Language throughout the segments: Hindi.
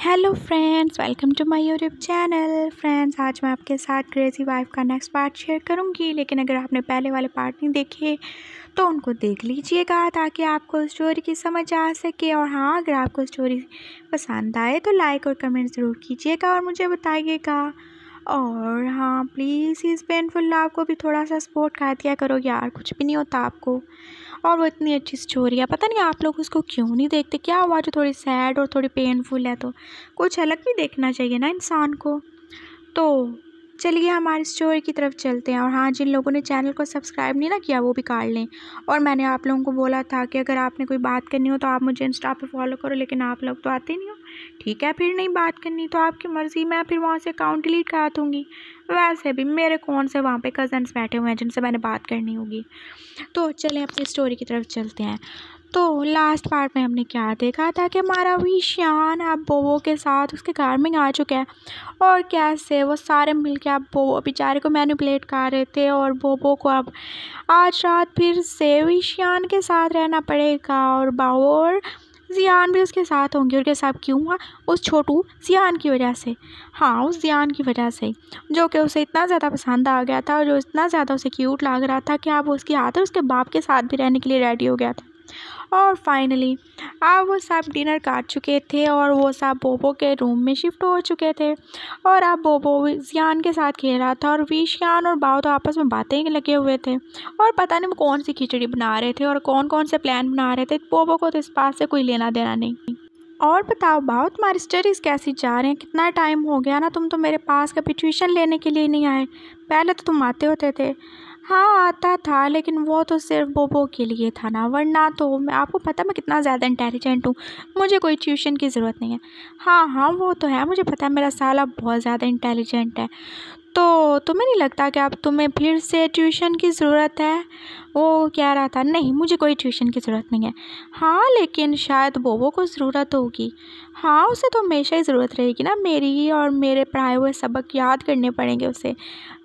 hello friends welcome to my YouTube channel friends आज मैं आपके साथ क्रेज़ी वाइफ का नेक्स्ट पार्ट शेयर करूंगी लेकिन अगर आपने पहले वाले पार्ट नहीं देखे तो उनको देख लीजिएगा ताकि आपको स्टोरी की समझ आ सके और हाँ अगर आपको स्टोरी पसंद आए तो लाइक और कमेंट ज़रूर कीजिएगा और मुझे बताइएगा और हाँ प्लीज़ इस पेनफुल आपको भी थोड़ा सा सपोर्ट कर दिया करो यार कुछ भी नहीं होता आपको और वो इतनी अच्छी स्टोरी है पता नहीं आप लोग उसको क्यों नहीं देखते क्या हुआ जो थोड़ी सैड और थोड़ी पेनफुल है तो कुछ अलग भी देखना चाहिए ना इंसान को तो चलिए हमारी स्टोरी की तरफ चलते हैं और हाँ जिन लोगों ने चैनल को सब्सक्राइब नहीं ना किया वो भी काट लें और मैंने आप लोगों को बोला था कि अगर आपने कोई बात करनी हो तो आप मुझे इंस्टा पे फॉलो करो लेकिन आप लोग तो आते नहीं हो ठीक है फिर नहीं बात करनी तो आपकी मर्ज़ी मैं फिर वहाँ से अकाउंट डिलीट करा दूँगी वैसे भी मेरे कौन से वहाँ पर कज़न्स बैठे हुए हैं जिनसे मैंने बात करनी होगी तो चलें अपनी स्टोरी की तरफ चलते हैं तो लास्ट पार्ट में हमने क्या देखा था कि हमारा विशान अब बोबो के साथ उसके घर में आ चुका है और कैसे वो सारे मिल के अब बोवो बेचारे को मैनिपुलेट कर रहे थे और बोबो को अब आज रात फिर से विशान के साथ रहना पड़ेगा और बाबो और जियान भी उसके साथ होंगे और क्या साहब क्यों हुआ उस छोटू जियान की वजह से हाँ उस जियान की वजह से जो कि उसे इतना ज़्यादा पसंद आ गया था और जो इतना ज़्यादा उसे क्यूट लग रहा था कि अब उसकी आदत उसके बाप के साथ भी रहने के लिए रेडी हो गया था और फाइनली अब वो सब डिनर काट चुके थे और वो सब बोबो के रूम में शिफ्ट हो चुके थे और अब बोबो जियान के साथ खेल रहा था और विशियान और बाओ तो आपस में बातें लगे हुए थे और पता नहीं वो कौन सी खिचड़ी बना रहे थे और कौन कौन से प्लान बना रहे थे बोबो को तो इस बात से कोई लेना देना नहीं और बताओ बाओ तुम्हारी स्टडीज़ कैसी जा रही हैं कितना टाइम हो गया ना तुम तो मेरे पास कभी ट्यूशन लेने के लिए नहीं आए पहले तो तुम आते होते थे हाँ आता था लेकिन वो तो सिर्फ बोबो के लिए था ना वरना तो मैं आपको पता मैं कितना ज़्यादा इंटेलिजेंट हूँ मुझे कोई ट्यूशन की ज़रूरत नहीं है हाँ हाँ वो तो है मुझे पता है मेरा साला बहुत ज़्यादा इंटेलिजेंट है तो तुम्हें नहीं लगता कि अब तुम्हें फिर से ट्यूशन की ज़रूरत है वो कह रहा था नहीं मुझे कोई ट्यूशन की ज़रूरत नहीं है हाँ लेकिन शायद बोबो को ज़रूरत होगी हाँ उसे तो हमेशा ही ज़रूरत रहेगी ना मेरी ही और मेरे पढ़ाए हुए सबक याद करने पड़ेंगे उसे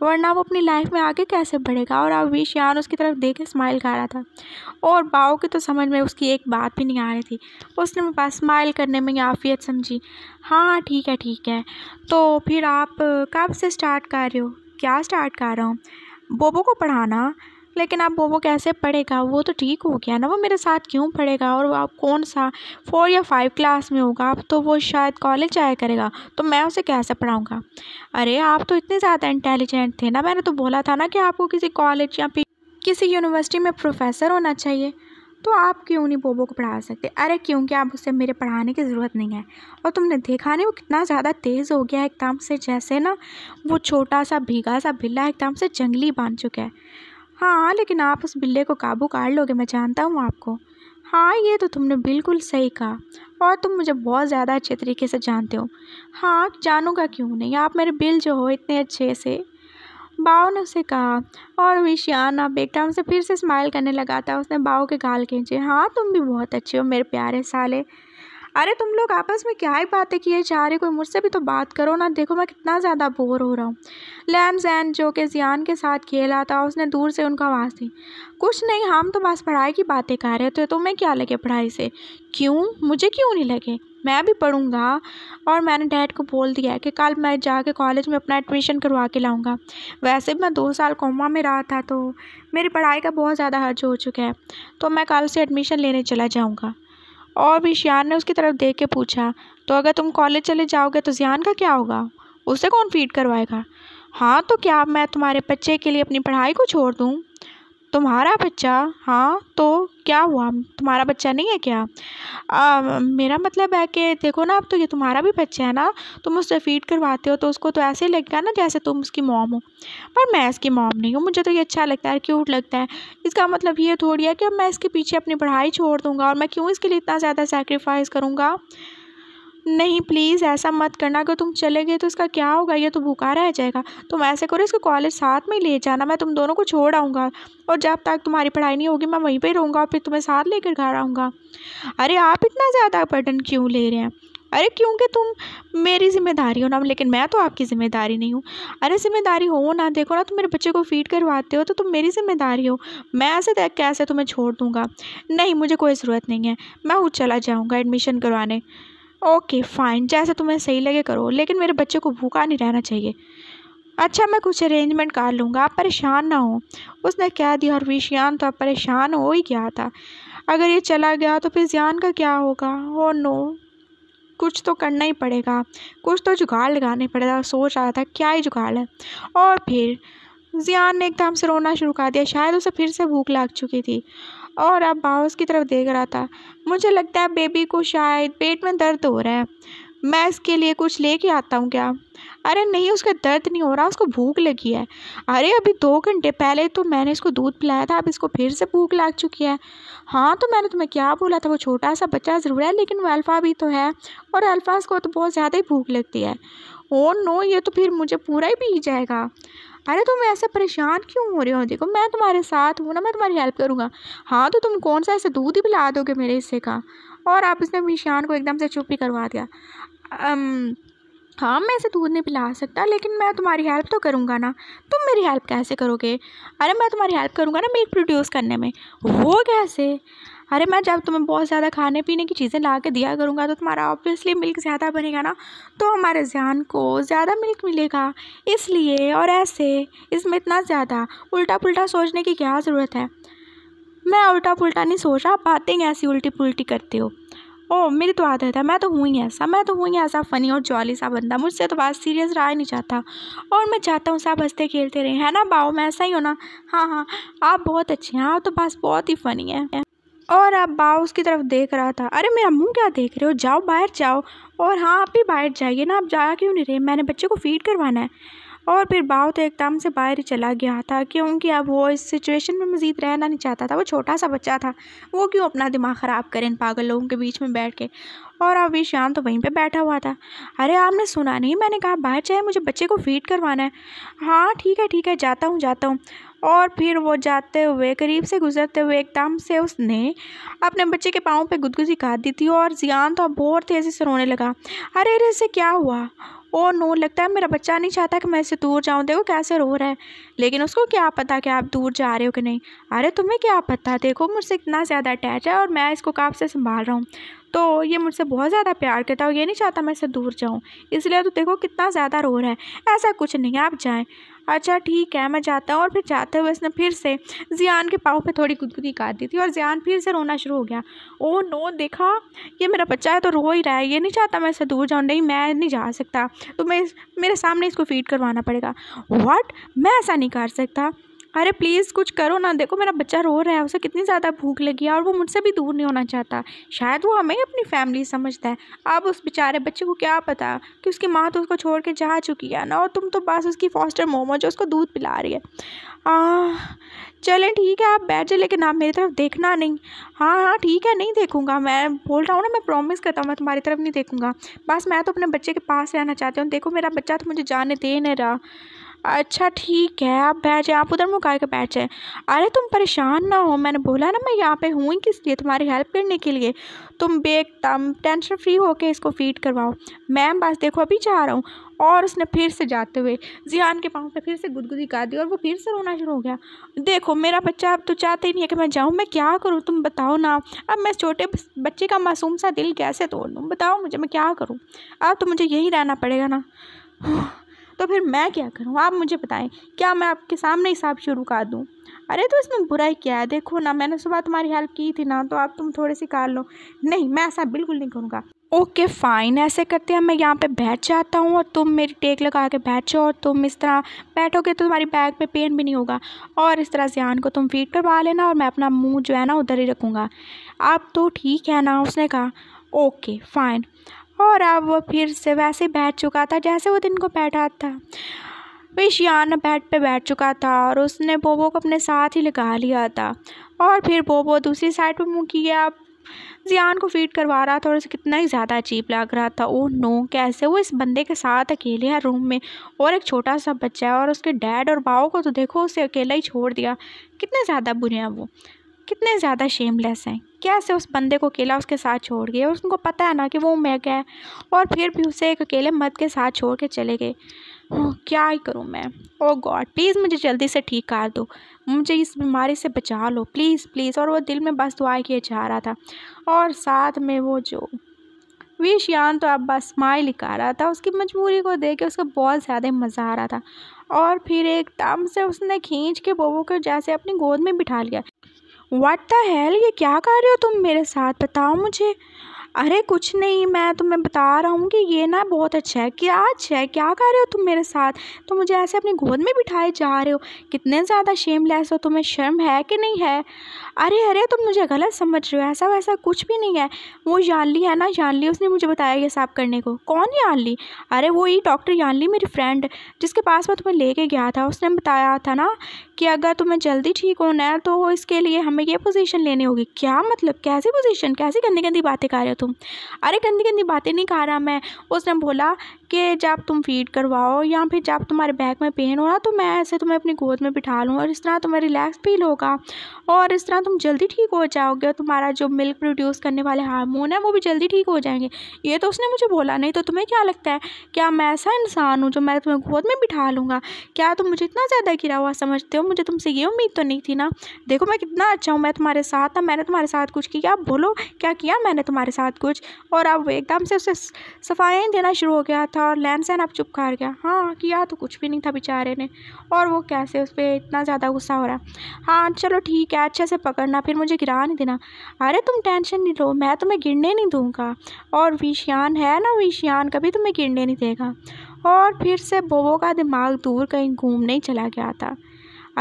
वरना वो अपनी लाइफ में आगे कैसे बढ़ेगा और अब विशयान उसकी तरफ देख के स्माइल खा रहा था और बाओ की तो समझ में उसकी एक बात भी नहीं आ रही थी उसने मेरे पास स्माइल करने में याफियत समझी हाँ ठीक है ठीक है तो फिर आप कब से स्टार्ट कर रहे हो क्या स्टार्ट कर रहा हूँ बोबो को पढ़ाना लेकिन अब वो वो कैसे पढ़ेगा वो तो ठीक हो गया ना वो मेरे साथ क्यों पढ़ेगा और वो आप कौन सा फोर या फाइव क्लास में होगा अब तो वो शायद कॉलेज जाया करेगा तो मैं उसे कैसे पढ़ाऊँगा अरे आप तो इतने ज़्यादा इंटेलिजेंट थे ना मैंने तो बोला था ना कि आपको किसी कॉलेज या फिर किसी यूनिवर्सिटी में प्रोफेसर होना चाहिए तो आप क्यों नहीं बोबो को पढ़ा सकते अरे क्योंकि आप उसे मेरे पढ़ाने की ज़रूरत नहीं है और तुमने देखा नहीं वो कितना ज़्यादा तेज़ हो गया एकदम से जैसे ना वो छोटा सा भीगा सा बिल्ला एकदम से जंगली बन चुका है हाँ लेकिन आप उस बिल्ले को काबू कर लोगे मैं जानता हूँ आपको हाँ ये तो तुमने बिल्कुल सही कहा और तुम मुझे बहुत ज़्यादा अच्छे तरीके से जानते हो हाँ जानूंगा क्यों नहीं आप मेरे बिल जो हो इतने अच्छे से बाओ ने उसे कहा और विशियान आप बेटा उसे फिर से स्माइल करने लगा था उसने बाओ के गाल खींचे हाँ तुम भी बहुत अच्छे हो मेरे प्यारे साले अरे तुम लोग आपस में क्या ही बातें किए जा रहे कोई मुझसे भी तो बात करो ना देखो मैं कितना ज़्यादा बोर हो रहा हूँ लैम जैन जो कि जियान के साथ खेला था उसने दूर से उनका आवाज़ दी कुछ नहीं हम तो बस पढ़ाई की बातें कर रहे थे तुम्हें क्या लगे पढ़ाई से क्यों मुझे क्यों नहीं लगे मैं भी पढ़ूंगा और मैंने डैड को बोल दिया कि कल मैं जाके कॉलेज में अपना एडमिशन करवा के लाऊंगा वैसे भी मैं दो साल कोमा में रहा था तो मेरी पढ़ाई का बहुत ज़्यादा हर्ज हो चुका है तो मैं कल से एडमिशन लेने चला जाऊंगा और भी शियान ने उसकी तरफ देख के पूछा तो अगर तुम कॉलेज चले जाओगे तो जियान का क्या होगा उसे कौन फीड करवाएगा हाँ तो क्या मैं तुम्हारे बच्चे के लिए अपनी पढ़ाई को छोड़ दूँ तुम्हारा बच्चा हाँ तो क्या हुआ तुम्हारा बच्चा नहीं है क्या आ, मेरा मतलब है कि देखो ना अब तो ये तुम्हारा भी बच्चा है ना तुम उससे फीड करवाते हो तो उसको तो ऐसे ही लगेगा ना जैसे तुम उसकी मॉम हो पर मैं इसकी मॉम नहीं हूँ मुझे तो ये अच्छा लगता है क्यूट लगता है इसका मतलब ये थोड़ी है कि अब मैं इसके पीछे अपनी पढ़ाई छोड़ दूँगा और मैं क्यों इसके लिए इतना ज़्यादा सेक्रीफाइस करूँगा नहीं प्लीज़ ऐसा मत करना अगर तुम चले गए तो इसका क्या होगा ये तो भूखा रह जाएगा तुम ऐसे करो इसको कॉलेज साथ में ले जाना मैं तुम दोनों को छोड़ आऊँगा और जब तक तुम्हारी पढ़ाई नहीं होगी मैं वहीं पर रहूँगा और फिर तुम्हें साथ लेकर घर आऊँगा अरे आप इतना ज़्यादा बर्डन क्यों ले रहे हैं अरे क्योंकि तुम मेरी जिम्मेदारी हो ना लेकिन मैं तो आपकी ज़िम्मेदारी नहीं हूँ अरे जिम्मेदारी हो ना देखो ना तुम मेरे बच्चे को फीड करवाते हो तो तुम मेरी जिम्मेदारी हो मैं ऐसे देख कैसे तुम्हें छोड़ दूँगा नहीं मुझे कोई ज़रूरत नहीं है मैं खुद चला जाऊँगा एडमिशन करवाने ओके फ़ाइन जैसे तुम्हें सही लगे करो लेकिन मेरे बच्चे को भूखा नहीं रहना चाहिए अच्छा मैं कुछ अरेंजमेंट कर लूँगा आप परेशान ना हो उसने कह दिया और विशियान तो परेशान हो ही गया था अगर ये चला गया तो फिर जान का क्या होगा ओ oh नो कुछ तो करना ही पड़ेगा कुछ तो जुगाड़ लगाने पड़ेगा सोच रहा था क्या ही जुगाड़ है और फिर जियान ने एकदम से रोना शुरू कर दिया शायद उसे फिर से भूख लग चुकी थी और अब बाउस की तरफ देख रहा था मुझे लगता है बेबी को शायद पेट में दर्द हो रहा है मैं इसके लिए कुछ लेके आता हूँ क्या अरे नहीं उसका दर्द नहीं हो रहा उसको भूख लगी है अरे अभी दो घंटे पहले तो मैंने इसको दूध पिलाया था अब इसको फिर से भूख लग चुकी है हाँ तो मैंने तुम्हें क्या बोला था वो छोटा सा बच्चा ज़रूर है लेकिन वो अल्फ़ा भी तो है और अल्फ़ाज को तो बहुत ज़्यादा ही भूख लगती है ओ नो ये तो फिर मुझे पूरा ही पी जाएगा अरे तुम ऐसे परेशान क्यों हो रहे हो देखो मैं तुम्हारे साथ हूँ ना मैं तुम्हारी हेल्प करूँगा हाँ तो तुम कौन सा ऐसे दूध ही पिला दोगे मेरे हिस्से का और आप इसने मीशान को एकदम से चुप ही करवा दिया अम, हाँ मैं ऐसे दूध नहीं पिला सकता लेकिन मैं तुम्हारी हेल्प तो करूँगा ना तुम मेरी हेल्प कैसे करोगे अरे मैं तुम्हारी हेल्प करूँगा ना मिल्क प्रोड्यूस करने में वो कैसे अरे मैं जब तुम्हें बहुत ज़्यादा खाने पीने की चीज़ें ला के दिया करूँगा तो तुम्हारा ऑब्वियसली मिल्क ज़्यादा बनेगा ना तो हमारे जहन को ज़्यादा मिल्क मिलेगा इसलिए और ऐसे इसमें इतना ज़्यादा उल्टा पुल्टा सोचने की क्या ज़रूरत है मैं उल्टा पुल्टा नहीं सोच रहा बातें ऐसी उल्टी पुल्टी करते हो ओ मेरी तो आदत है मैं तो हूँ ही ऐसा मैं तो हूँ ही ऐसा फ़नी और जॉली सा बंदा मुझसे तो बात सीरियस रहा नहीं चाहता और मैं चाहता हूँ सब हंसते खेलते रहे है ना बाओ मैं ऐसा ही हो ना हाँ हाँ आप बहुत अच्छे हैं आप तो बस बहुत ही फ़नी है और आप बा उसकी तरफ देख रहा था अरे मेरा मुंह क्या देख रहे हो जाओ बाहर जाओ और हाँ आप भी बाहर जाइए ना आप जा क्यों नहीं रहे मैंने बच्चे को फीड करवाना है और फिर बाव तो एकदम से बाहर ही चला गया था क्योंकि अब वो इस सिचुएशन में मज़ीद रहना नहीं चाहता था वो छोटा सा बच्चा था वो क्यों अपना दिमाग ख़राब करें इन पागल लोगों के बीच में बैठ के और अब शाम तो वहीं पे बैठा हुआ था अरे आपने सुना नहीं मैंने कहा बाहर जाए मुझे बच्चे को फीड करवाना है हाँ ठीक है ठीक है जाता हूँ जाता हूँ और फिर वो जाते हुए करीब से गुजरते हुए एकदम से उसने अपने बच्चे के पाँव पे गुदगुदी खा दी थी और जियान तो बहुत तेज़ी से रोने लगा अरे अरे इसे क्या हुआ ओ नो लगता है मेरा बच्चा नहीं चाहता कि मैं इसे दूर जाऊँ देखो कैसे रो रहा है लेकिन उसको क्या पता कि आप दूर जा रहे हो कि नहीं अरे तुम्हें क्या पता देखो मुझसे इतना ज़्यादा अटैच है और मैं इसको काफ से संभाल रहा हूँ तो ये मुझसे बहुत ज़्यादा प्यार करता है और ये नहीं चाहता मैं इससे दूर जाऊँ इसलिए तो देखो कितना ज़्यादा रो रहा है ऐसा कुछ नहीं आप जाएँ अच्छा ठीक है मैं जाता हूँ और फिर जाते हुए इसने फिर से जियान के पाँव पे थोड़ी गुदगुदी काट दी थी और जियान फिर से रोना शुरू हो गया ओ नो देखा ये मेरा बच्चा है तो रो ही रहा है ये नहीं चाहता मैं इससे दूर जाऊँ नहीं मैं नहीं जा सकता तो मैं मेरे सामने इसको फीड करवाना पड़ेगा वाट मैं ऐसा नहीं काट सकता अरे प्लीज़ कुछ करो ना देखो मेरा बच्चा रो रहा है उसे कितनी ज़्यादा भूख लगी है और वो मुझसे भी दूर नहीं होना चाहता शायद वो हमें अपनी फैमिली समझता है अब उस बेचारे बच्चे को क्या पता कि उसकी माँ तो उसको छोड़ के जा चुकी है ना और तुम तो बस उसकी फॉस्टर मोमो जो उसको दूध पिला रही है आ, चलें ठीक है आप बैठ जाए लेकिन आप मेरी तरफ देखना नहीं हाँ हाँ ठीक है नहीं देखूंगा मैं बोल रहा हूँ ना मैं प्रॉमिस करता हूँ मैं तुम्हारी तरफ नहीं देखूँगा बस मैं तो अपने बच्चे के पास रहना चाहती हूँ देखो मेरा बच्चा तो मुझे जाने दे नहीं रहा अच्छा ठीक है आप बैठ जाए आप उधर मुकार के बैठ जाए अरे तुम परेशान ना हो मैंने बोला ना मैं यहाँ पे हूँ ही किस लिए तुम्हारी हेल्प करने के लिए तुम बेकदम टेंशन फ्री होके इसको फीड करवाओ मैम बस देखो अभी जा रहा हूँ और उसने फिर से जाते हुए जियान के पाँव पे फिर से गुदगुदी कर दी और वो फिर से रोना शुरू हो गया देखो मेरा बच्चा अब तो चाहते ही नहीं है कि मैं जाऊँ मैं क्या करूँ तुम बताओ ना अब मैं छोटे बच्चे का मासूम सा दिल कैसे तोड़ दूँ बताओ मुझे मैं क्या करूँ अब तो मुझे यही रहना पड़ेगा ना तो फिर मैं क्या करूँ आप मुझे बताएं क्या मैं आपके सामने हिसाब शुरू कर दूँ अरे तो इसमें बुराई क्या है देखो ना मैंने सुबह तुम्हारी हेल्प की थी ना तो आप तुम थोड़ी सी कर लो नहीं मैं ऐसा बिल्कुल नहीं करूँगा ओके फाइन ऐसे करते हैं मैं यहाँ पे बैठ जाता हूँ और तुम मेरी टेक लगा के बैठो और तुम इस तरह बैठोगे तो तुम्हारी बैग पे पेन भी नहीं होगा और इस तरह ज्यान को तुम फीट करवा लेना और मैं अपना मुंह जो है ना उधर ही रखूँगा आप तो ठीक है ना उसने कहा ओके फाइन और अब वो फिर से वैसे बैठ चुका था जैसे वो दिन को बैठा था विशयान बेड पे बैठ चुका था और उसने बोबो को अपने साथ ही लगा लिया था और फिर बोबो दूसरी साइड पे मुँह किया जियान को फीड करवा रहा था और उसे कितना ही ज़्यादा अजीब लग रहा था ओ नो कैसे वो इस बंदे के साथ अकेले है रूम में और एक छोटा सा बच्चा है और उसके डैड और बाओ को तो देखो उसे अकेला ही छोड़ दिया कितने ज़्यादा बुरे हैं वो कितने ज़्यादा शेमलेस हैं कैसे उस बंदे को अकेला उसके साथ छोड़ गए और उनको पता है ना कि वो मैं है और फिर भी उसे एक अकेले मत के साथ छोड़ के चले गए हाँ, क्या ही करूँ मैं ओ गॉड प्लीज़ मुझे जल्दी से ठीक कर दो मुझे इस बीमारी से बचा लो प्लीज़ प्लीज़ और वो दिल में बस दुआ किए जा रहा था और साथ में वो जो विशयान तो अब बस स्माइल ही कर रहा था उसकी मजबूरी को देख के उसका बहुत ज़्यादा मज़ा आ रहा था और फिर एकदम से उसने खींच के बोबो को जैसे अपनी गोद में बिठा लिया व्हाट द हेल ये क्या कर रहे हो तुम मेरे साथ बताओ मुझे अरे कुछ नहीं मैं तुम्हें बता रहा हूँ कि ये ना बहुत अच्छा है क्या अच्छा है क्या कर रहे हो तुम मेरे साथ तुम मुझे ऐसे अपनी गोद में बिठाए जा रहे हो कितने ज़्यादा शेमलेस हो तुम्हें शर्म है कि नहीं है अरे अरे तुम मुझे गलत समझ रहे हो ऐसा वैसा कुछ भी नहीं है वो यानली है ना यानली उसने मुझे बताया ये साफ़ करने को कौन यानली अरे वो ही डॉक्टर यानली मेरी फ्रेंड जिसके पास मैं तुम्हें लेके गया था उसने बताया था ना कि अगर तुम्हें जल्दी ठीक होना है तो इसके लिए हमें ये पोजीशन लेनी होगी क्या मतलब कैसी पोजीशन कैसी गंदी गंदी बातें कर रहे हो तुम अरे गंदी गंदी बातें नहीं खा रहा मैं उसने बोला कि जब तुम फीड करवाओ या फिर जब तुम्हारे बैक में पेन हो ना तो मैं ऐसे तुम्हें अपनी गोद में बिठा लूँ और इस तरह तुम्हें रिलैक्स फील होगा और इस तरह तुम जल्दी ठीक हो जाओगे और तुम्हारा जो मिल्क प्रोड्यूस करने वाले हारमोन है वो भी जल्दी ठीक हो जाएंगे ये तो उसने मुझे बोला नहीं तो तुम्हें क्या लगता है क्या मैं ऐसा इंसान हूँ जो मैं तुम्हें गोद में बिठा लूँगा क्या तुम मुझे इतना ज़्यादा गिरा हुआ समझते हो मुझे तुमसे ये उम्मीद तो नहीं थी ना देखो मैं कितना अच्छा हूँ मैं तुम्हारे साथ था मैंने तुम्हारे साथ कुछ किया बोलो क्या किया मैंने तुम्हारे साथ कुछ और अब एकदम से उसे सफाई देना शुरू हो गया था था और लैन अब चुप कर गया हाँ किया तो कुछ भी नहीं था बेचारे ने और वो कैसे उस पर इतना ज़्यादा गुस्सा हो रहा हाँ चलो ठीक है अच्छे से पकड़ना फिर मुझे गिरा नहीं देना अरे तुम टेंशन नहीं लो मैं तुम्हें गिरने नहीं दूँगा और विशियान है ना विशियान कभी तुम्हें गिरने नहीं देगा और फिर से बोबो का दिमाग दूर कहीं घूमने ही चला गया था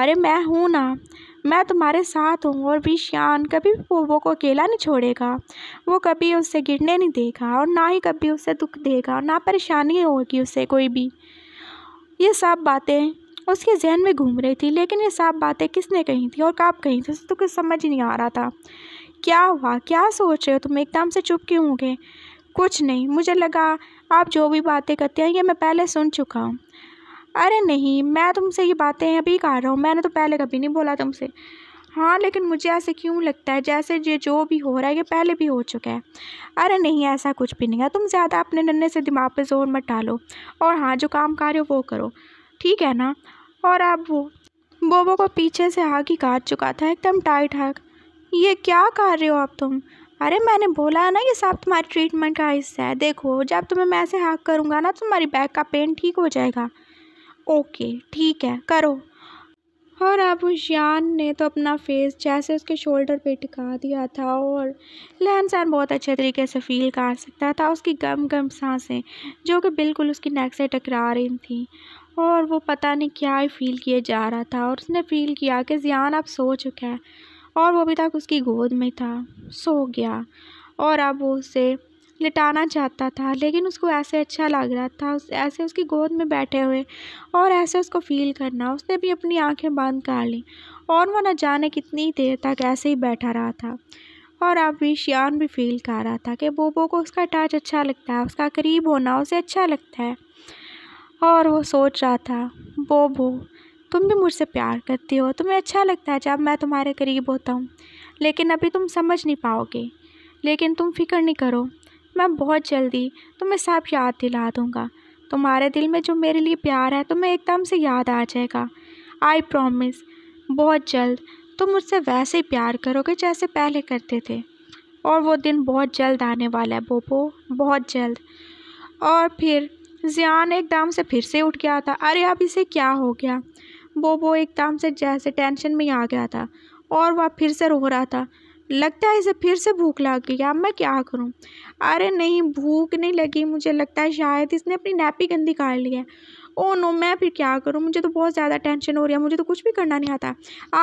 अरे मैं हूँ ना मैं तुम्हारे साथ हूँ और विषयान कभी भी बोबो को अकेला नहीं छोड़ेगा वो कभी उससे गिरने नहीं देगा और ना ही कभी उससे दुख देगा और ना परेशानी होगी उससे कोई भी ये सब बातें उसके जहन में घूम रही थी लेकिन ये सब बातें किसने कही थी और कब कही थी तो कुछ समझ नहीं आ रहा था क्या हुआ क्या सोच रहे हो तुम एकदम से चुप क्यों होंगे कुछ नहीं मुझे लगा आप जो भी बातें करते हैं ये मैं पहले सुन चुका हूँ अरे नहीं मैं तुमसे ये बातें अभी कर रहा हूँ मैंने तो पहले कभी नहीं बोला तुमसे हाँ लेकिन मुझे ऐसे क्यों लगता है जैसे ये जो भी हो रहा है ये पहले भी हो चुका है अरे नहीं ऐसा कुछ भी नहीं है तुम ज़्यादा अपने नन्हे से दिमाग पे जोर मत डालो और हाँ जो काम कर रहे हो वो करो ठीक है ना और अब वो बोबो को पीछे से हाक ही काट चुका था एकदम टाइट हाक ये क्या कर रहे हो आप तुम अरे मैंने बोला ना ये सब तुम्हारी ट्रीटमेंट का हिस्सा है देखो जब तुम्हें मैं ऐसे हाक करूँगा ना तुम्हारी बैक का पेन ठीक हो जाएगा ओके ठीक है करो और अब शान ने तो अपना फेस जैसे उसके शोल्डर पे टिका दिया था और लहन सहन बहुत अच्छे तरीके से फील कर सकता था उसकी गम गम सांसें जो कि बिल्कुल उसकी नेक से टकरा रही थी और वो पता नहीं क्या ही फील किए जा रहा था और उसने फील किया कि जियान अब सो चुका है और वो अभी तक उसकी गोद में था सो गया और अब वो उसे लिटाना चाहता था लेकिन उसको ऐसे अच्छा लग रहा था उस ऐसे उसकी गोद में बैठे हुए और ऐसे उसको फील करना उसने भी अपनी आंखें बंद कर ली और वो न जाने कितनी देर तक ऐसे ही बैठा रहा था और अब भी शियान भी फील कर रहा था कि बोबो को उसका टच अच्छा लगता है उसका करीब होना उसे अच्छा लगता है और वो सोच रहा था बोबो तुम भी मुझसे प्यार करती हो तुम्हें अच्छा लगता है जब मैं तुम्हारे करीब होता हूँ लेकिन अभी तुम समझ नहीं पाओगे लेकिन तुम फिक्र नहीं करो मैं बहुत जल्दी तुम्हें सब याद दिला दूँगा तुम्हारे दिल में जो मेरे लिए प्यार है तुम्हें एकदम से याद आ जाएगा आई प्रॉमिस बहुत जल्द तुम मुझसे वैसे ही प्यार करोगे जैसे पहले करते थे और वो दिन बहुत जल्द आने वाला है बोपो बहुत जल्द और फिर जियान एकदम से फिर से उठ गया था अरे अब इसे क्या हो गया बोबो एकदम से जैसे टेंशन में आ गया था और वह फिर से रो रहा था लगता है इसे फिर से भूख लग गई अब मैं क्या करूं अरे नहीं भूख नहीं लगी मुझे लगता है शायद इसने अपनी नैपी गंदी काट ली है ओ नो मैं फिर क्या करूं मुझे तो बहुत ज़्यादा टेंशन हो रही है मुझे तो कुछ भी करना नहीं आता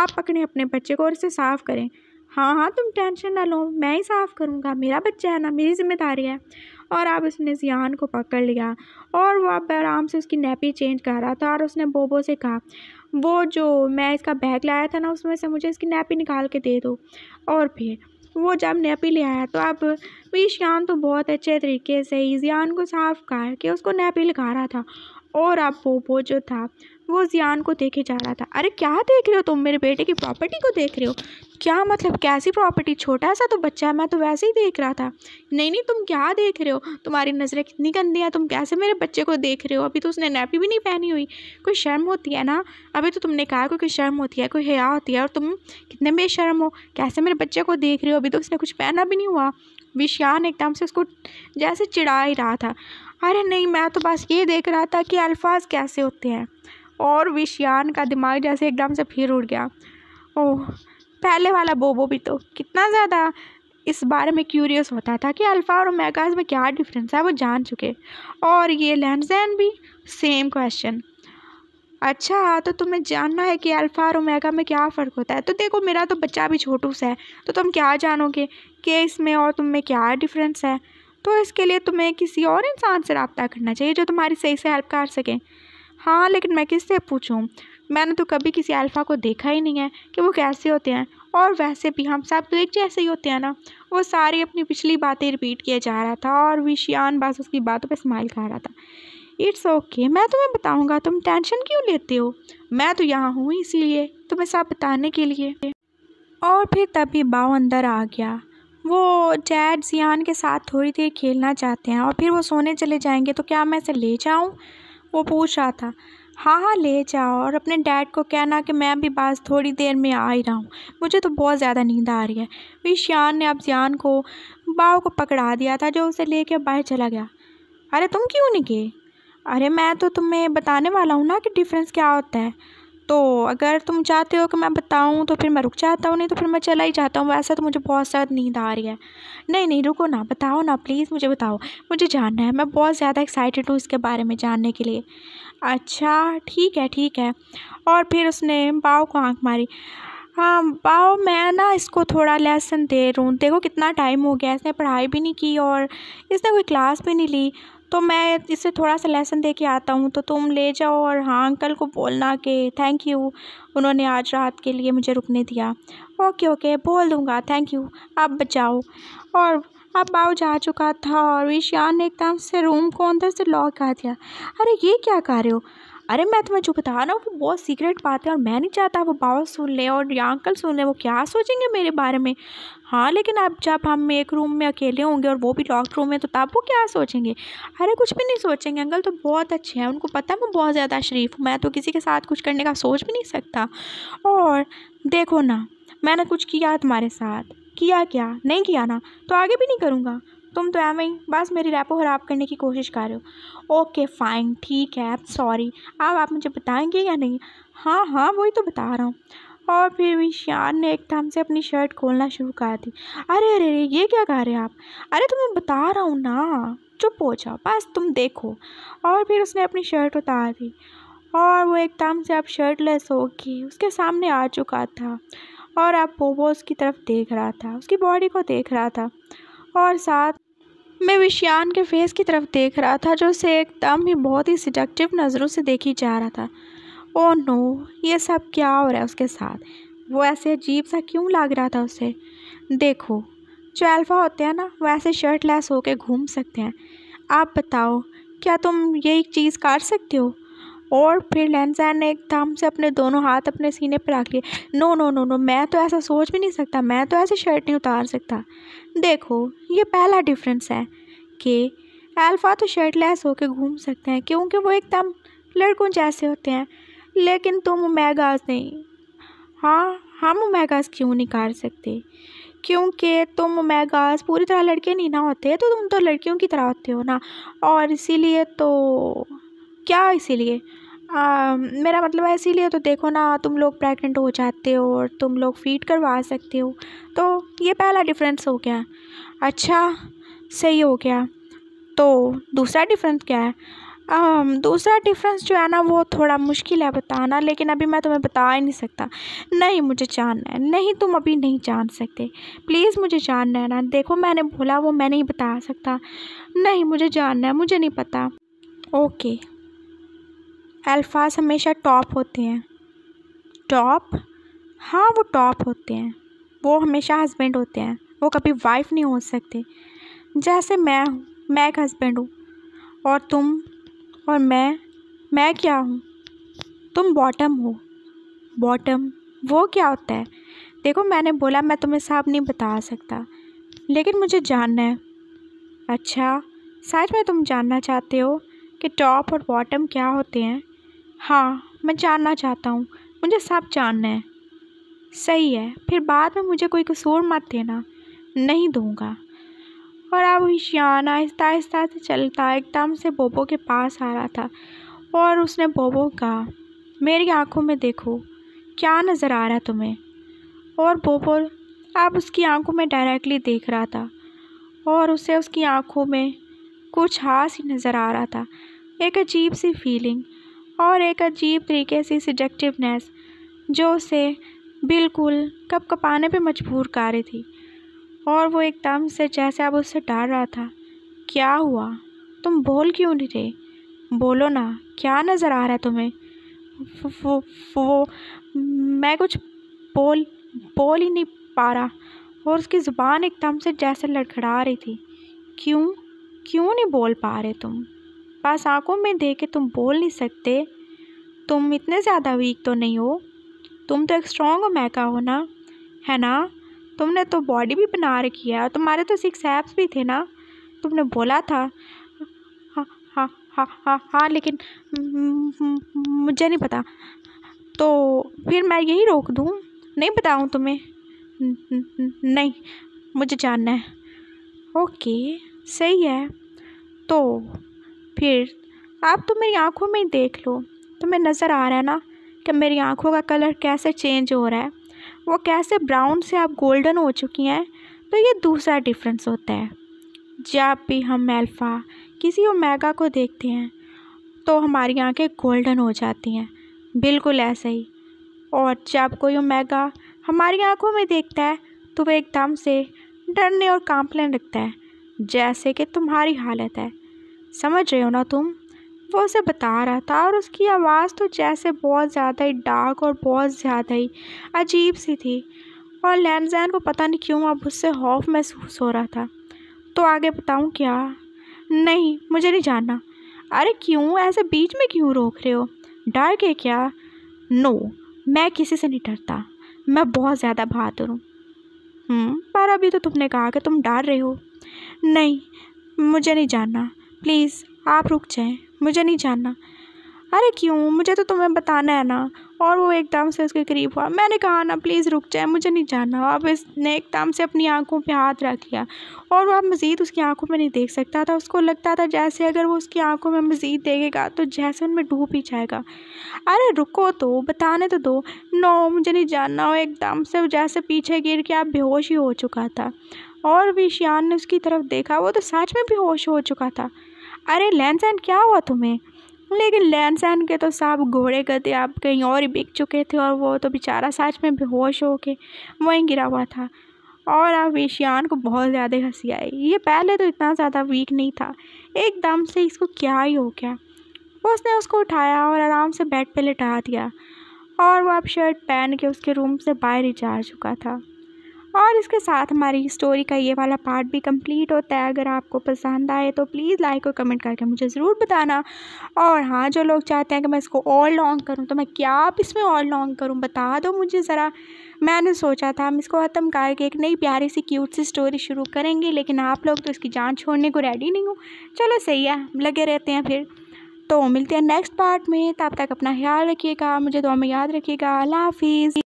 आप पकड़ें अपने बच्चे को और इसे साफ़ करें हाँ हाँ तुम टेंशन ना लो मैं ही साफ़ करूँगा मेरा बच्चा है ना मेरी जिम्मेदारी है और अब उसने जियान को पकड़ लिया और वह अब आराम से उसकी नैपी चेंज कर रहा था और उसने बोबो से कहा वो जो मैं इसका बैग लाया था ना उसमें से मुझे इसकी नैपी निकाल के दे दो और फिर वो जब नैपी ले आया तो अब ईशान तो बहुत अच्छे तरीके से ईजियान को साफ करके उसको नैपी लगा रहा था और अब वो वो जो था वो जियान को देखे जा रहा था अरे क्या देख रहे हो तुम मेरे बेटे की प्रॉपर्टी को देख रहे हो क्या मतलब कैसी प्रॉपर्टी छोटा सा तो बच्चा है मैं तो वैसे ही देख रहा था नहीं नहीं तुम क्या देख रहे हो तुम्हारी नज़रें कितनी गंदी हैं तुम कैसे मेरे बच्चे को देख रहे हो अभी तो उसने नैपी भी नहीं पहनी हुई कोई शर्म होती है ना अभी तो तुमने कहा कोई शर्म होती है कोई हया होती है और तुम कितने बेशर्म हो कैसे मेरे बच्चे को देख रहे हो अभी तो उसने कुछ पहना भी नहीं हुआ विशान एकदम से उसको जैसे चिड़ा ही रहा था अरे नहीं मैं तो बस ये देख रहा था कि अल्फाज कैसे होते हैं और विषयान का दिमाग जैसे एकदम से फिर उड़ गया ओह पहले वाला बोबो भी तो कितना ज़्यादा इस बारे में क्यूरियस होता था कि अल्फ़ा और मेगाज में क्या डिफरेंस है वो जान चुके और ये लैंडजैन भी सेम क्वेश्चन अच्छा तो तुम्हें जानना है कि अल्फ़ा और मेगा में क्या फ़र्क होता है तो देखो मेरा तो बच्चा भी छोटू सा है तो तुम क्या जानोगे कि इसमें और तुम में क्या डिफरेंस है तो इसके लिए तुम्हें किसी और इंसान से रबता करना चाहिए जो तुम्हारी सही से हेल्प कर सकें हाँ लेकिन मैं किससे पूछूँ मैंने तो कभी किसी अल्फ़ा को देखा ही नहीं है कि वो कैसे होते हैं और वैसे भी हम सब तो एक जैसे ही होते हैं ना वो सारी अपनी पिछली बातें रिपीट किया जा रहा था और विशियान बस उसकी बातों पर स्माइल कर रहा था इट्स ओके okay, मैं तुम्हें बताऊंगा तुम टेंशन क्यों लेते हो मैं तो यहाँ हूँ इसीलिए तुम्हें सब बताने के लिए और फिर तभी बाव अंदर आ गया वो डैड जियान के साथ थोड़ी देर खेलना चाहते हैं और फिर वो सोने चले जाएंगे तो क्या मैं इसे ले जाऊँ वो पूछ रहा था हाँ हाँ ले जाओ और अपने डैड को कहना कि मैं भी बस थोड़ी देर में आ ही रहा हूँ मुझे तो बहुत ज़्यादा नींद आ रही है श्यान ने अब जियान को बाव को पकड़ा दिया था जो उसे कर बाहर चला गया अरे तुम क्यों नहीं गए अरे मैं तो तुम्हें बताने वाला हूँ ना कि डिफरेंस क्या होता है तो अगर तुम चाहते हो कि मैं बताऊँ तो फिर मैं रुक जाता हूँ नहीं तो फिर मैं चला ही जाता हूँ वैसे तो मुझे बहुत ज़्यादा नींद आ रही है नहीं नहीं रुको ना बताओ ना प्लीज़ मुझे बताओ मुझे जानना है मैं बहुत ज़्यादा एक्साइटेड हूँ इसके बारे में जानने के लिए अच्छा ठीक है ठीक है और फिर उसने बाव को आँख मारी हाँ बाओ मैं ना इसको थोड़ा लेसन दे रहा हूँ देखो कितना टाइम हो गया इसने पढ़ाई भी नहीं की और इसने कोई क्लास भी नहीं ली तो मैं इसे थोड़ा सा लेसन दे के आता हूँ तो तुम ले जाओ और हाँ अंकल को बोलना कि थैंक यू उन्होंने आज रात के लिए मुझे रुकने दिया ओके ओके बोल दूँगा थैंक यू अब बचाओ और अब बाव जा चुका था और ईशान ने एकदम से रूम को अंदर से लॉक कर दिया अरे ये क्या कर रहे हो अरे मैं तुम्हें जो बता रहा हूँ कि बहुत सीक्रेट बात है और मैं नहीं चाहता वो बाबा सुन ले और या अंकल सुन ले वो क्या सोचेंगे मेरे बारे में हाँ लेकिन अब जब हम एक रूम में अकेले होंगे और वो भी लॉक्ड रूम में तो तब वो क्या सोचेंगे अरे कुछ भी नहीं सोचेंगे अंकल तो बहुत अच्छे हैं उनको पता है मैं बहुत ज़्यादा शरीफ हूँ मैं तो किसी के साथ कुछ करने का सोच भी नहीं सकता और देखो ना मैंने कुछ किया तुम्हारे साथ किया क्या नहीं किया ना तो आगे भी नहीं करूँगा तुम तो एवं बस मेरी रैपो ख़राब करने की कोशिश कर रहे हो ओके फ़ाइन ठीक है सॉरी अब आप मुझे बताएंगे या नहीं हाँ हाँ वही तो बता रहा हूँ और फिर विशान ने एक एकदम से अपनी शर्ट खोलना शुरू कर दी अरे अरे अरे ये क्या कर रहे हैं आप अरे तुम्हें तो बता रहा हूँ ना चुप हो जाओ बस तुम देखो और फिर उसने अपनी शर्ट उतार दी और वो एक एकदम से अब शर्ट हो गई उसके सामने आ चुका था और अब वो उसकी तरफ देख रहा था उसकी बॉडी को देख रहा था और साथ मैं विशियान के फेस की तरफ देख रहा था जो उसे एकदम ही बहुत ही सिडक्टिव नज़रों से देखी जा रहा था ओ नो ये सब क्या हो रहा है उसके साथ वो ऐसे अजीब सा क्यों लग रहा था उसे देखो जो अल्फ़ा होते हैं ना वो ऐसे शर्ट लेस होके घूम सकते हैं आप बताओ क्या तुम यही चीज़ कर सकते हो और फिर लेंसा ने एकदम से अपने दोनों हाथ अपने सीने पर रख लिए नो नो नो नो मैं तो ऐसा सोच भी नहीं सकता मैं तो ऐसे शर्ट नहीं उतार सकता देखो ये पहला डिफरेंस है कि अल्फ़ा तो शर्ट लेस होकर घूम सकते हैं क्योंकि वो एकदम लड़कों जैसे होते हैं लेकिन तुम ओमेगास नहीं हाँ हम ओमेगास क्यों नहीं कर सकते क्योंकि तुम ओमेगास पूरी तरह लड़के नहीं ना होते तो तुम तो लड़कियों की तरह होते हो ना और इसीलिए तो क्या इसीलिए मेरा मतलब है इसीलिए तो देखो ना तुम लोग प्रेग्नेंट हो जाते हो और तुम लोग फीड करवा सकते हो तो ये पहला डिफरेंस हो गया अच्छा सही हो गया तो दूसरा डिफरेंस क्या है आ, दूसरा डिफरेंस जो है ना वो थोड़ा मुश्किल है बताना लेकिन अभी मैं तुम्हें बता ही नहीं सकता नहीं मुझे जानना है नहीं तुम अभी नहीं जान सकते प्लीज़ मुझे जानना है ना देखो मैंने बोला वो मैं नहीं बता सकता नहीं मुझे जानना है मुझे नहीं पता ओके अल्फाज हमेशा टॉप होते हैं टॉप हाँ वो टॉप होते हैं वो हमेशा हस्बैंड होते हैं वो कभी वाइफ नहीं हो सकते जैसे मैं हूँ मैं एक हस्बैंड हूँ और तुम और मैं मैं क्या हूँ तुम बॉटम हो बॉटम वो क्या होता है देखो मैंने बोला मैं तुम्हें साहब नहीं बता सकता लेकिन मुझे जानना है अच्छा सच में तुम जानना चाहते हो कि टॉप और बॉटम क्या होते हैं हाँ मैं जानना चाहता हूँ मुझे सब जानना है सही है फिर बाद में मुझे कोई कसूर मत देना नहीं दूँगा और अब ईशान आहिस्ता आहिस्ता से चलता एकदम से बोबो के पास आ रहा था और उसने बोबो कहा मेरी आंखों में देखो क्या नज़र आ रहा तुम्हें और बोबो अब उसकी आंखों में डायरेक्टली देख रहा था और उसे उसकी आंखों में कुछ हास ही नज़र आ रहा था एक अजीब सी फीलिंग और एक अजीब तरीके से सजेक्टिवनेस जो उसे बिल्कुल कपकपाने पे मजबूर कर रही थी और वो एकदम से जैसे अब उससे डर रहा था क्या हुआ तुम बोल क्यों नहीं रहे बोलो ना क्या नज़र आ रहा है तुम्हें वो, वो, वो मैं कुछ बोल बोल ही नहीं पा रहा और उसकी ज़ुबान एकदम से जैसे लड़खड़ा रही थी क्यों क्यों नहीं बोल पा रहे तुम पास आंखों में देख के तुम बोल नहीं सकते तुम इतने ज़्यादा वीक तो नहीं हो तुम तो एक स्ट्रॉन्ग मैका हो ना है ना तुमने तो बॉडी भी बना रखी है तुम्हारे तो सिक्स एप्स भी थे ना तुमने बोला था हाँ हाँ हाँ हाँ हाँ लेकिन मुझे नहीं पता तो फिर मैं यही रोक दूँ नहीं बताऊँ तुम्हें नहीं मुझे जानना है ओके सही है तो फिर आप तो मेरी आंखों में ही देख लो तुम्हें नज़र आ रहा है ना कि मेरी आंखों का कलर कैसे चेंज हो रहा है वो कैसे ब्राउन से आप गोल्डन हो चुकी हैं तो ये दूसरा डिफरेंस होता है जब भी हम एल्फ़ा किसी ओमेगा को देखते हैं तो हमारी आंखें गोल्डन हो जाती हैं बिल्कुल ऐसे ही और जब कोई ओमेगा हमारी आंखों में देखता है तो वह एकदम से डरने और कांपने लगता है जैसे कि तुम्हारी हालत है समझ रहे हो ना तुम वो उसे बता रहा था और उसकी आवाज़ तो जैसे बहुत ज़्यादा ही डार्क और बहुत ज़्यादा ही अजीब सी थी और लैमजैन को पता नहीं क्यों अब उससे खौफ महसूस हो रहा था तो आगे बताऊँ क्या नहीं मुझे नहीं जानना अरे क्यों ऐसे बीच में क्यों रोक रहे हो डर के क्या नो मैं किसी से नहीं डरता मैं बहुत ज़्यादा बहादुर हूँ हम्म, पर अभी तो तुमने कहा कि तुम डर रहे हो नहीं मुझे नहीं जानना प्लीज़ आप रुक जाएं मुझे नहीं जानना अरे क्यों मुझे तो तुम्हें बताना है ना और वो एकदम से उसके करीब हुआ मैंने कहा ना प्लीज़ रुक जाए मुझे नहीं जाना अब इसने एकदम से अपनी आंखों पे हाथ रख लिया और वह मज़ीद उसकी आंखों में नहीं देख सकता था उसको लगता था जैसे अगर वो उसकी आंखों में मज़ीद देखेगा तो जैसे उनमें डूब ही जाएगा अरे रुको तो बताने तो दो नो मुझे नहीं जानना और एकदम से जैसे पीछे गिर के आप बेहोश ही हो चुका था और भी शान ने उसकी तरफ देखा वो तो सच में बेहोश हो चुका था अरे लैंडसैन क्या हुआ तुम्हें लेकिन लैंडसैन के तो साहब घोड़े गए थे आप कहीं और ही बिक चुके थे और वो तो बेचारा सच में बेहोश हो के वहीं गिरा हुआ था और अब ईशियान को बहुत ज़्यादा हंसी आई ये पहले तो इतना ज़्यादा वीक नहीं था एकदम से इसको क्या ही हो गया उसने उसको उठाया और आराम से बेड पे लिटा दिया और वो अब शर्ट पहन के उसके रूम से बाहर ही जा चुका था और इसके साथ हमारी स्टोरी का ये वाला पार्ट भी कंप्लीट होता है अगर आपको पसंद आए तो प्लीज़ लाइक और कमेंट करके मुझे ज़रूर बताना और हाँ जो लोग चाहते हैं कि मैं इसको और लॉन्ग करूँ तो मैं क्या आप इसमें और लॉन्ग करूँ बता दो मुझे ज़रा मैंने सोचा था हम इसको ख़त्म करके एक नई प्यारी सी क्यूट सी स्टोरी शुरू करेंगे लेकिन आप लोग तो इसकी जान छोड़ने को रेडी नहीं हूँ चलो सही है लगे रहते हैं फिर तो मिलते हैं नेक्स्ट पार्ट में तब तक अपना ख्याल रखिएगा मुझे दुआ में याद रखिएगा अल्लाह हाफिज़